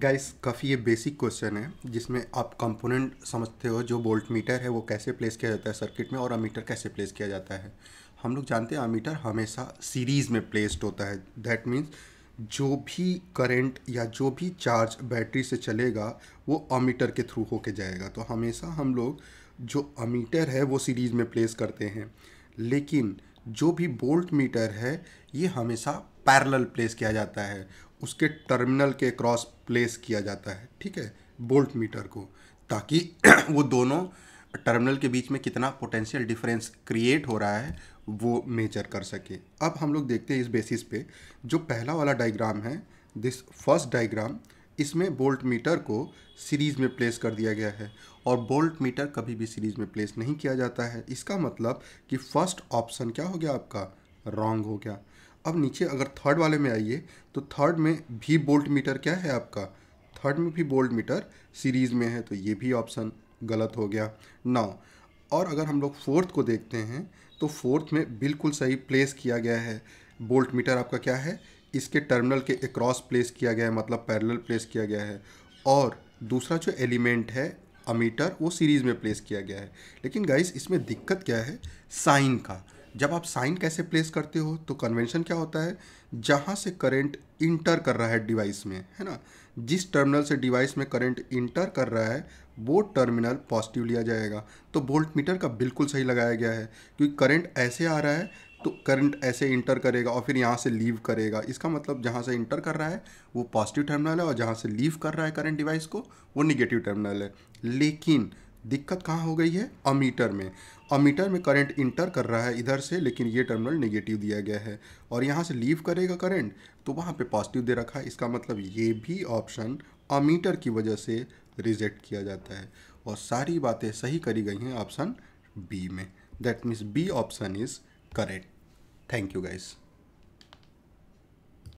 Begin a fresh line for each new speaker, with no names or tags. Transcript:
guys काफ़ी ये basic question है जिसमें आप कंपोनेंट समझते हो जो बोल्ट मीटर है वो कैसे प्लेस किया जाता है सर्किट में और अमीटर कैसे प्लेस किया जाता है हम लोग जानते हैं अमीटर हमेशा सीरीज़ में प्लेस्ड होता है दैट मीन्स जो भी करंट या जो भी चार्ज बैटरी से चलेगा वो अमीटर के थ्रू होके जाएगा तो हमेशा हम लोग जो अमीटर है वो सीरीज़ में प्लेस करते हैं लेकिन जो भी बोल्ट मीटर है ये हमेशा पैरेलल प्लेस किया जाता है उसके टर्मिनल के क्रॉस प्लेस किया जाता है ठीक है बोल्ट मीटर को ताकि वो दोनों टर्मिनल के बीच में कितना पोटेंशियल डिफरेंस क्रिएट हो रहा है वो मेजर कर सके अब हम लोग देखते हैं इस बेसिस पे जो पहला वाला डायग्राम है दिस फर्स्ट डायग्राम इसमें बोल्ट मीटर को सीरीज़ में प्लेस कर दिया गया है और बोल्ट मीटर कभी भी सीरीज़ में प्लेस नहीं किया जाता है इसका मतलब कि फ़र्स्ट ऑप्शन क्या हो गया आपका रॉन्ग हो गया अब नीचे अगर थर्ड वाले में आइए तो थर्ड में भी बोल्ट मीटर क्या है आपका थर्ड में भी बोल्ट मीटर सीरीज़ में है तो ये भी ऑप्शन गलत हो गया नौ और अगर हम लोग फोर्थ को देखते हैं तो फोर्थ में बिल्कुल सही प्लेस किया गया है बोल्ट मीटर आपका क्या है इसके टर्मिनल के अक्रॉस प्लेस किया गया है मतलब पैरेलल प्लेस किया गया है और दूसरा जो एलिमेंट है अमीटर वो सीरीज़ में प्लेस किया गया है लेकिन गाइस इसमें दिक्कत क्या है साइन का जब आप साइन कैसे प्लेस करते हो तो कन्वेंशन क्या होता है जहाँ से करंट इंटर कर रहा है डिवाइस में है ना जिस टर्मिनल से डिवाइस में करंट इंटर कर रहा है वो टर्मिनल पॉजिटिव लिया जाएगा तो वोल्ट मीटर का बिल्कुल सही लगाया गया है क्योंकि करंट ऐसे आ रहा है तो करंट ऐसे इंटर करेगा और फिर यहाँ से लीव करेगा इसका मतलब जहाँ से इंटर कर रहा है वो पॉजिटिव टर्मिनल है और जहाँ से लीव कर रहा है करंट डिवाइस को वो निगेटिव टर्मिनल है लेकिन दिक्कत कहाँ हो गई है अमीटर में अमीटर में करंट इंटर कर रहा है इधर से लेकिन ये टर्मिनल नेगेटिव दिया गया है और यहाँ से लीव करेगा करंट तो वहाँ पे पॉजिटिव दे रखा है इसका मतलब ये भी ऑप्शन अमीटर की वजह से रिजेक्ट किया जाता है और सारी बातें सही करी गई हैं ऑप्शन बी में that means B option is correct thank you guys